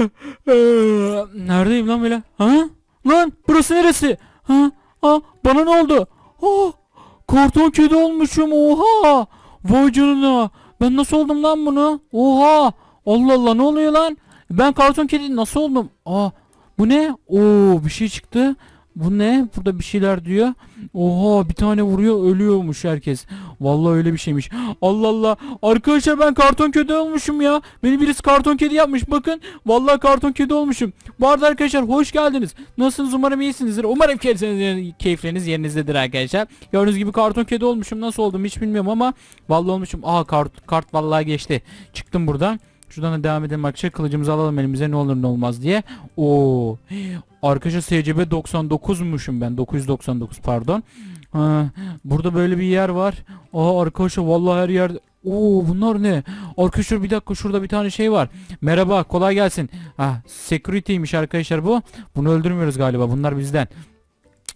Ee, neredeyim lan böyle? Ha? Lan burası neresi? Ha? Ha? Bana ne oldu? Oh! Karton kedi olmuşum oha! Vay canına! Ben nasıl oldum lan bunu? Oha! Allah Allah ne oluyor lan? Ben karton kedi nasıl oldum? Aa! Bu ne? Oo bir şey çıktı. Bu ne? Burada bir şeyler diyor. Oha bir tane vuruyor ölüyormuş herkes. Vallahi öyle bir şeymiş. Allah Allah. Arkadaşlar ben karton kedi olmuşum ya. Beni birisi karton kedi yapmış. Bakın. Vallahi karton kedi olmuşum. Bu arada arkadaşlar hoş geldiniz. Nasılsınız? Umarım iyisinizdir. Umarım keyifleriniz yerinizdedir arkadaşlar. Gördüğünüz gibi karton kedi olmuşum. Nasıl oldum hiç bilmiyorum ama vallahi olmuşum. Aa kart, kart vallahi geçti. Çıktım buradan. Şuradan da devam edelim arkadaşlar. Kılıcımızı alalım elimize ne olur ne olmaz diye. Oo. Arkadaşlar SCB 99'muşum ben. 999 pardon. Ha, burada böyle bir yer var. Aha arkadaşlar vallahi her yer Oo bunlar ne? Arkadaşlar bir dakika şurada bir tane şey var. Merhaba kolay gelsin. Ha, security'ymiş arkadaşlar bu. Bunu öldürmüyoruz galiba. Bunlar bizden.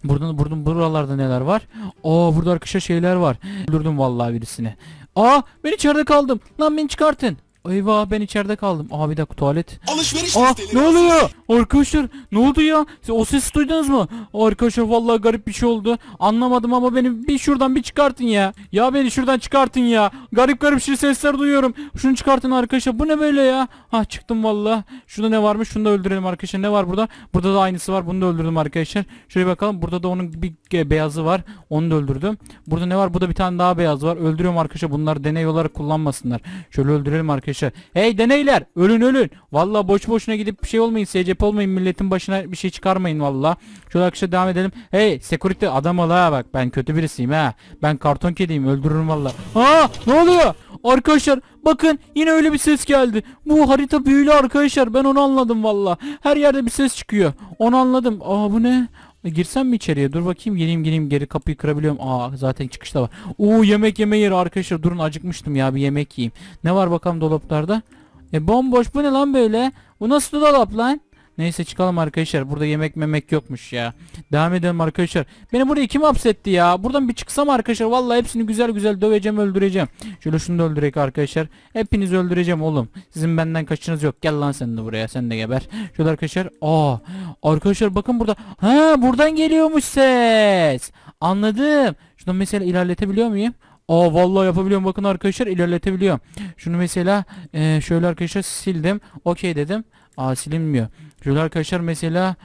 Buradan buradan buralarda neler var? Aa burada arkadaşlar şeyler var. Öldürdüm vallahi birisini. Aa ben içeride kaldım. Lan beni çıkartın. Eyvah ben içeride kaldım. Aa bir dakika tuvalet. Alışveriş Aa, ne oluyor? Arkadaşlar ne oldu ya? Siz o sesi duydunuz mu? Arkadaşlar vallahi garip bir şey oldu. Anlamadım ama beni bir şuradan bir çıkartın ya. Ya beni şuradan çıkartın ya. Garip garip şey sesler duyuyorum. Şunu çıkartın arkadaşlar. Bu ne böyle ya? Ha çıktım vallahi. Şurada ne varmış? Şunu da öldürelim arkadaşlar. Ne var burada? Burada da aynısı var. Bunu da öldürdüm arkadaşlar. Şöyle bakalım. Burada da onun bir beyazı var. Onu da öldürdüm. Burada ne var? Bu da bir tane daha beyaz var. Öldürüyorum arkadaşlar. Bunlar deney olarak kullanmasınlar. Şöyle öldürelim arkadaşlar arkadaşlar. Hey deneyler ölün ölün. Vallahi boş boşuna gidip bir şey olmayın. SCP olmayın milletin başına bir şey çıkarmayın vallahi. Şöyle arkadaşlar devam edelim. Hey security adam ol ha bak ben kötü birisiyim ha. Ben karton kediyim öldürürüm valla. Aa ne oluyor? Arkadaşlar bakın yine öyle bir ses geldi. Bu harita büyülü arkadaşlar ben onu anladım valla. Her yerde bir ses çıkıyor. Onu anladım. Aa bu ne? E, girsem mi içeriye? Dur bakayım gireyim gireyim geri kapıyı kırabiliyorum. Aa zaten çıkışta var. Oo yemek yeme yeri arkadaşlar. Durun acıkmıştım ya bir yemek yiyeyim. Ne var bakalım dolaplarda? E bomboş bu ne lan böyle? Bu nasıl dolap lan? Neyse çıkalım arkadaşlar. Burada yemek memek yokmuş ya. Devam edelim arkadaşlar. Beni buraya kim hapsetti ya? Buradan bir çıksam arkadaşlar. Vallahi hepsini güzel güzel döveceğim öldüreceğim. Şöyle şunu da öldürek arkadaşlar. Hepinizi öldüreceğim oğlum. Sizin benden kaçınız yok. Gel lan sen de buraya. Sen de geber. Şöyle arkadaşlar. Aa. Arkadaşlar bakın burada. Ha buradan geliyormuş ses. Anladım. Şunu mesela ilerletebiliyor muyum? Aa vallahi yapabiliyorum bakın arkadaşlar ilerletebiliyorum. Şunu mesela e, şöyle arkadaşlar sildim. Okey dedim. Aa silinmiyor. Şöyle arkadaşlar mesela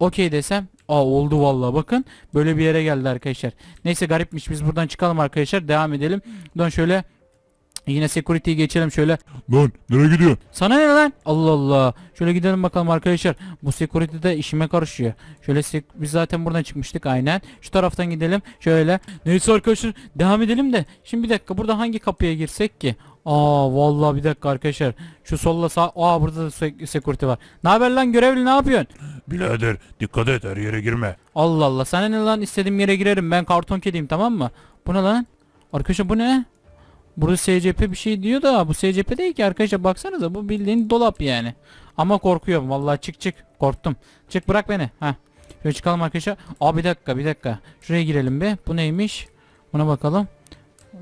okey desem Aa oldu vallahi bakın. Böyle bir yere geldi arkadaşlar. Neyse garipmiş biz buradan çıkalım arkadaşlar. Devam edelim. Dön şöyle Yine security'yi geçelim şöyle. Lan nereye gidiyor? Sana ne lan? Allah Allah. Şöyle gidelim bakalım arkadaşlar. Bu security de işime karışıyor. Şöyle biz zaten buradan çıkmıştık aynen. Şu taraftan gidelim. Şöyle. Neyse arkadaşlar devam edelim de. Şimdi bir dakika burada hangi kapıya girsek ki? Aa vallahi bir dakika arkadaşlar. Şu solla sağ. Aa burada da security var. Ne haber lan görevli ne yapıyorsun? Bilader dikkat et her yere girme. Allah Allah sana ne lan istediğim yere girerim ben karton kediyim tamam mı? Bu ne lan? Arkadaşlar bu ne? Burada SCP bir şey diyor da bu SCP değil ki arkadaşlar baksanıza bu bildiğin dolap yani. Ama korkuyorum vallahi çık çık korktum. Çık bırak beni. Ha. Şöyle çıkalım arkadaşlar. Aa bir dakika bir dakika. Şuraya girelim be. Bu neymiş? Buna bakalım.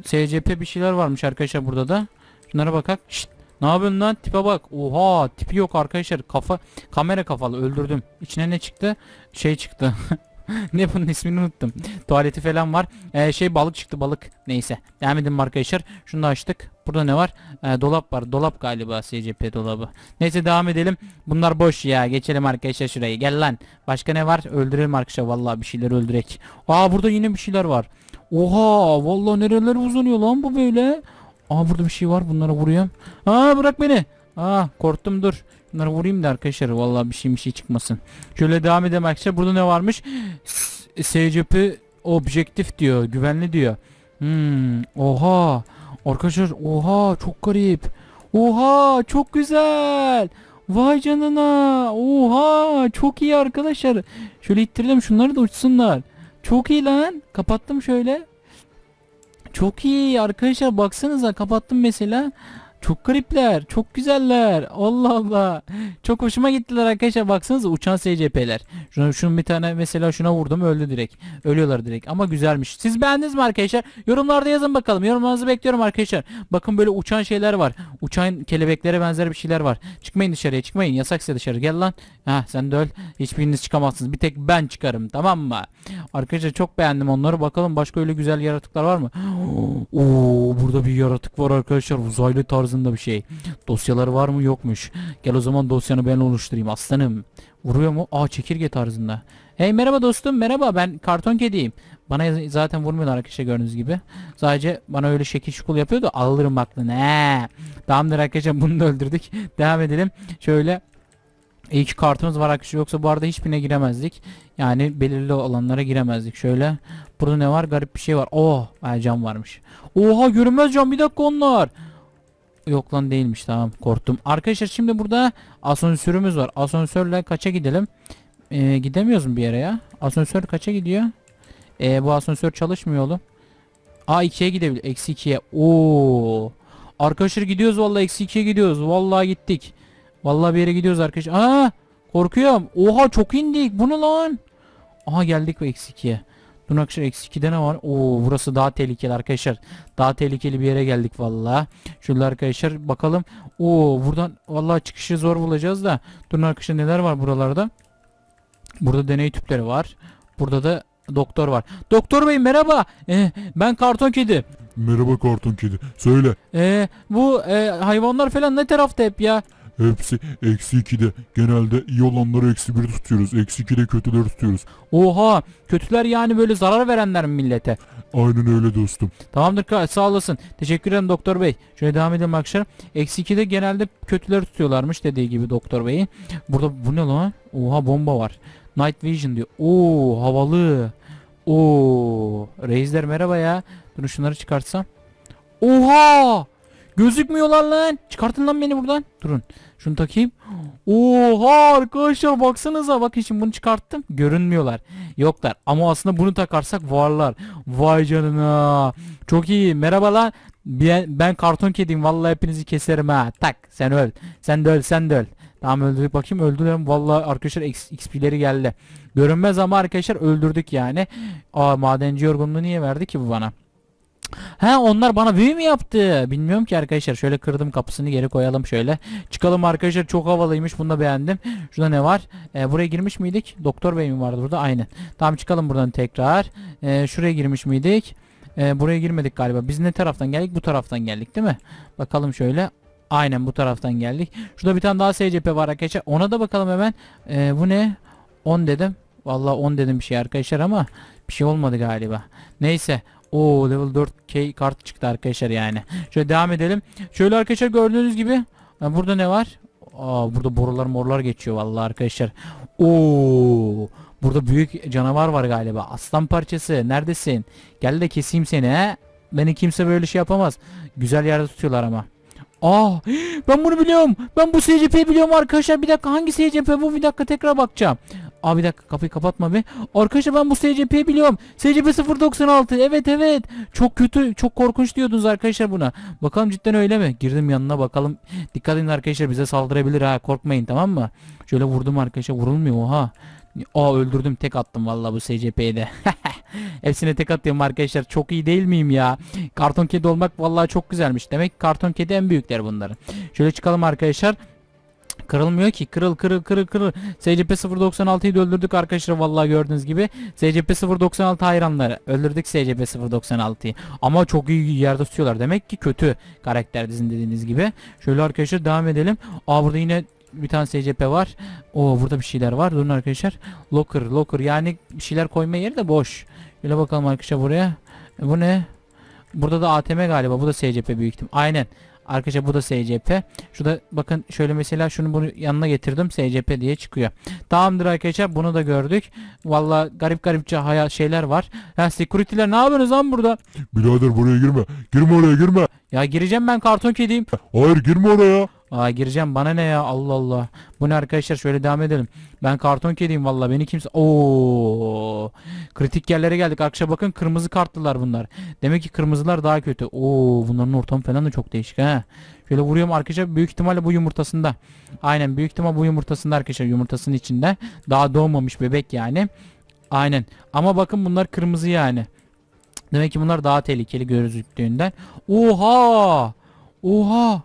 SCP bir şeyler varmış arkadaşlar burada da. Şunlara bakak. Şşt. Ne yapıyorsun lan? Tipe bak. Oha, tipi yok arkadaşlar. Kafa kamera kafalı öldürdüm. İçine ne çıktı? Şey çıktı. ne bunun ismini unuttum. Tuvaleti falan var. Ee, şey balık çıktı balık. Neyse. Devam edin arkadaşlar. Şunu da açtık. Burada ne var? Ee, dolap var. Dolap galiba SCP dolabı. Neyse devam edelim. Bunlar boş ya. Geçelim arkadaşlar şurayı. Gel lan. Başka ne var? Öldürelim arkadaşlar. Vallahi bir şeyler öldürecek Aa burada yine bir şeyler var. Oha vallahi nereler uzanıyor lan bu böyle. Aa burada bir şey var bunlara vuruyorum. Aa bırak beni. Aa korktum dur. Bunları vurayım da arkadaşlar vallahi bir şey bir şey çıkmasın. Şöyle devam edelim arkadaşlar. Burada ne varmış? SCP objektif diyor. Güvenli diyor. Hmm, oha. Arkadaşlar oha çok garip. Oha çok güzel. Vay canına. Oha çok iyi arkadaşlar. Şöyle ittirelim şunları da uçsunlar. Çok iyi lan. Kapattım şöyle. Çok iyi arkadaşlar baksanıza kapattım mesela. Çok garipler. Çok güzeller. Allah Allah. Çok hoşuma gittiler arkadaşlar. Baksanıza uçan SCP'ler. Şunu, şunun bir tane mesela şuna vurdum öldü direkt. Ölüyorlar direkt ama güzelmiş. Siz beğendiniz mi arkadaşlar? Yorumlarda yazın bakalım. Yorumlarınızı bekliyorum arkadaşlar. Bakın böyle uçan şeyler var. Uçan kelebeklere benzer bir şeyler var. Çıkmayın dışarıya çıkmayın. Yasak size dışarı. Gel lan. Heh sen de öl. Hiçbiriniz çıkamazsınız. Bir tek ben çıkarım tamam mı? Arkadaşlar çok beğendim onları. Bakalım başka öyle güzel yaratıklar var mı? Oo burada bir yaratık var arkadaşlar. Uzaylı tarzı tarzında bir şey. Dosyaları var mı yokmuş. Gel o zaman dosyanı ben oluşturayım aslanım. Vuruyor mu? Aa çekirge tarzında. Hey merhaba dostum merhaba ben karton kediyim. Bana zaten vurmuyorlar arkadaşlar gördüğünüz gibi. Sadece bana öyle şekil şukul yapıyor da alırım aklını. He. Tamamdır arkadaşlar bunu da öldürdük. Devam edelim. Şöyle İyi ki kartımız var arkadaşlar yoksa bu arada hiçbirine giremezdik. Yani belirli alanlara giremezdik. Şöyle burada ne var garip bir şey var. Oh cam varmış. Oha görünmez cam bir dakika onlar. Yok lan değilmiş tamam korktum. Arkadaşlar şimdi burada asansörümüz var. Asansörle kaça gidelim? Ee, gidemiyoruz mu bir yere ya? Asansör kaça gidiyor? Ee, bu asansör çalışmıyor oğlum. A 2'ye gidebilir. Eksi 2'ye. Oo. Arkadaşlar gidiyoruz vallahi eksi 2'ye gidiyoruz. Vallahi gittik. Vallahi bir yere gidiyoruz arkadaşlar. Aa! Korkuyorum. Oha çok indik. Bu ne lan? Aha geldik ve eksi 2'ye. Dün akşam eksi 2'de ne var? Oo burası daha tehlikeli arkadaşlar. Daha tehlikeli bir yere geldik vallahi. Şöyle arkadaşlar bakalım. Oo buradan vallahi çıkışı zor bulacağız da. Dün akşam neler var buralarda? Burada deney tüpleri var. Burada da doktor var. Doktor bey merhaba. Ee, ben karton kedi. Merhaba karton kedi. Söyle. Ee, bu e, hayvanlar falan ne tarafta hep ya? Hepsi eksi 2'de. Genelde iyi olanları eksi 1 tutuyoruz. Eksi 2'de kötüleri tutuyoruz. Oha kötüler yani böyle zarar verenler mi millete? Aynen öyle dostum. Tamamdır ka- sağ olasın. Teşekkür ederim doktor bey. Şöyle devam edelim arkadaşlar. Eksi 2'de genelde kötüleri tutuyorlarmış dediği gibi doktor beyin Burada bu ne lan? Oha bomba var. Night Vision diyor. Oo havalı. Oo reisler merhaba ya. Durun şunları çıkartsam. Oha! Gözükmüyorlar lan. Çıkartın lan beni buradan. Durun. Şunu takayım. Oha arkadaşlar baksanıza. Bakın şimdi bunu çıkarttım. Görünmüyorlar. Yoklar. Ama aslında bunu takarsak varlar. Vay canına. Çok iyi. Merhabalar. Ben, ben karton kediyim. Vallahi hepinizi keserim ha. Tak. Sen öl. Sen de öl. Sen de öl. Tamam öldürdük bakayım öldürelim. Vallahi arkadaşlar XP'leri geldi. Görünmez ama arkadaşlar öldürdük yani. Aa madenci yorgunluğu niye verdi ki bu bana? He onlar bana büyü mü yaptı? Bilmiyorum ki arkadaşlar. Şöyle kırdım kapısını geri koyalım şöyle. Çıkalım arkadaşlar. Çok havalıymış. Bunu da beğendim. Şurada ne var? Ee, buraya girmiş miydik? Doktor Bey mi vardı burada? Aynen. Tamam çıkalım buradan tekrar. Ee, şuraya girmiş miydik? Ee, buraya girmedik galiba. Biz ne taraftan geldik? Bu taraftan geldik değil mi? Bakalım şöyle. Aynen bu taraftan geldik. Şurada bir tane daha SCP var arkadaşlar. Ona da bakalım hemen. Ee, bu ne? 10 dedim. Vallahi 10 dedim bir şey arkadaşlar ama bir şey olmadı galiba. Neyse Oo level 4k kart çıktı arkadaşlar yani. Şöyle devam edelim. Şöyle arkadaşlar gördüğünüz gibi yani e, burada ne var? Aa burada borular morlar geçiyor vallahi arkadaşlar. Oo burada büyük canavar var galiba. Aslan parçası neredesin? Gel de keseyim seni he. Beni kimse böyle şey yapamaz. Güzel yerde tutuyorlar ama. Aa ah, ben bunu biliyorum. Ben bu SCP'yi biliyorum arkadaşlar. Bir dakika hangi SCP bu? Bir dakika tekrar bakacağım. Abi bir dakika kapıyı kapatma be. Arkadaşlar ben bu SCP'yi biliyorum. SCP 096. Evet evet. Çok kötü, çok korkunç diyordunuz arkadaşlar buna. Bakalım cidden öyle mi? Girdim yanına bakalım. Dikkat edin arkadaşlar bize saldırabilir ha. Korkmayın tamam mı? Şöyle vurdum arkadaşlar. Vurulmuyor oha. Aa öldürdüm tek attım vallahi bu SCP'yi de. Hepsine tek atıyorum arkadaşlar. Çok iyi değil miyim ya? Karton kedi olmak vallahi çok güzelmiş. Demek ki karton kedi en büyükler bunların. Şöyle çıkalım arkadaşlar. Kırılmıyor ki. Kırıl kırıl kırıl kırıl. SCP 096'yı öldürdük arkadaşlar vallahi gördüğünüz gibi. SCP 096 hayranları. Öldürdük SCP 096'yı. Ama çok iyi yerde tutuyorlar. Demek ki kötü karakter dizin dediğiniz gibi. Şöyle arkadaşlar devam edelim. Aa burada yine bir tane SCP var. Oo burada bir şeyler var. Durun arkadaşlar. Locker locker yani bir şeyler koyma yeri de boş. Şöyle bakalım arkadaşlar buraya. Bu ne? Burada da ATM galiba. Bu da SCP büyüktüm. Aynen. Arkadaşlar bu da SCP. Şu da bakın şöyle mesela şunu bunu yanına getirdim. SCP diye çıkıyor. Tamamdır arkadaşlar bunu da gördük. Vallahi garip garipçe hayal şeyler var. Ya security'ler ne yapıyorsunuz lan burada? Birader buraya girme. Girme oraya girme. Ya gireceğim ben karton kediyim. Hayır girme oraya. Aa gireceğim bana ne ya Allah Allah. Bu ne arkadaşlar şöyle devam edelim. Ben karton kediyim valla beni kimse... Oo Kritik yerlere geldik. Akşa bakın kırmızı kartlılar bunlar. Demek ki kırmızılar daha kötü. Oo bunların ortamı falan da çok değişik ha. Şöyle vuruyorum arkadaşlar büyük ihtimalle bu yumurtasında. Aynen büyük ihtimal bu yumurtasında arkadaşlar yumurtasının içinde. Daha doğmamış bebek yani. Aynen. Ama bakın bunlar kırmızı yani. Demek ki bunlar daha tehlikeli gözüktüğünden. Oha! Oha!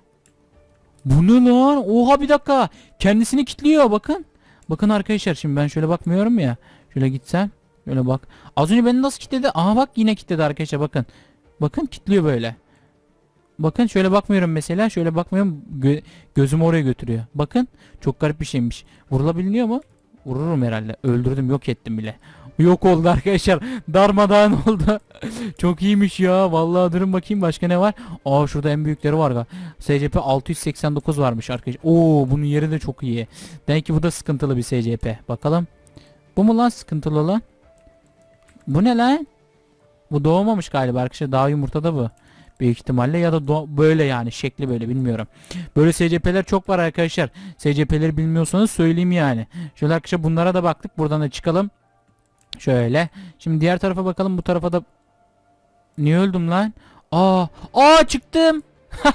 Bu ne lan? Oha bir dakika. Kendisini kilitliyor bakın. Bakın arkadaşlar şimdi ben şöyle bakmıyorum ya. Şöyle gitsem. Şöyle bak. Az önce beni nasıl kilitledi? Aha bak yine kilitledi arkadaşlar bakın. Bakın kilitliyor böyle. Bakın şöyle bakmıyorum mesela. Şöyle bakmıyorum. Gö gözümü oraya götürüyor. Bakın. Çok garip bir şeymiş. Vurulabiliyor mu? Vururum herhalde. Öldürdüm yok ettim bile. Yok oldu arkadaşlar. Darmadağın oldu. Çok iyiymiş ya. Vallahi durun bakayım başka ne var? Aa şurada en büyükleri var ga. SCP 689 varmış arkadaşlar. Oo bunun yeri de çok iyi. Demek ki bu da sıkıntılı bir SCP. Bakalım. Bu mu lan sıkıntılı olan? Bu ne lan? Bu doğmamış galiba arkadaşlar. Daha yumurtada bu. Büyük ihtimalle ya da böyle yani şekli böyle bilmiyorum. Böyle SCP'ler çok var arkadaşlar. SCP'leri bilmiyorsanız söyleyeyim yani. Şöyle arkadaşlar bunlara da baktık. Buradan da çıkalım. Şöyle. Şimdi diğer tarafa bakalım. Bu tarafa da niye öldüm lan? Aa, aa çıktım.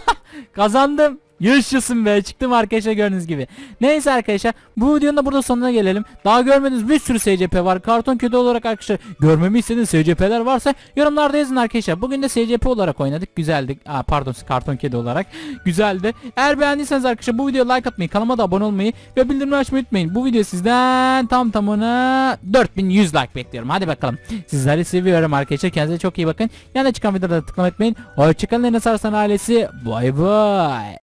Kazandım. Yaşasın be çıktım arkadaşlar gördüğünüz gibi. Neyse arkadaşlar bu videonun da burada sonuna gelelim. Daha görmediğiniz bir sürü SCP var. Karton kedi olarak arkadaşlar görmemi istediğiniz SCP'ler varsa yorumlarda yazın arkadaşlar. Bugün de SCP olarak oynadık. Güzeldi. Aa, pardon karton kedi olarak. Güzeldi. Eğer beğendiyseniz arkadaşlar bu videoya like atmayı, kanalıma da abone olmayı ve bildirimleri açmayı unutmayın. Bu video sizden tam tamına 4100 like bekliyorum. Hadi bakalım. Sizleri seviyorum arkadaşlar. Kendinize çok iyi bakın. Yanına çıkan videoda tıklamayı unutmayın. Hoşçakalın. Enes Arslan ailesi. Bay bay.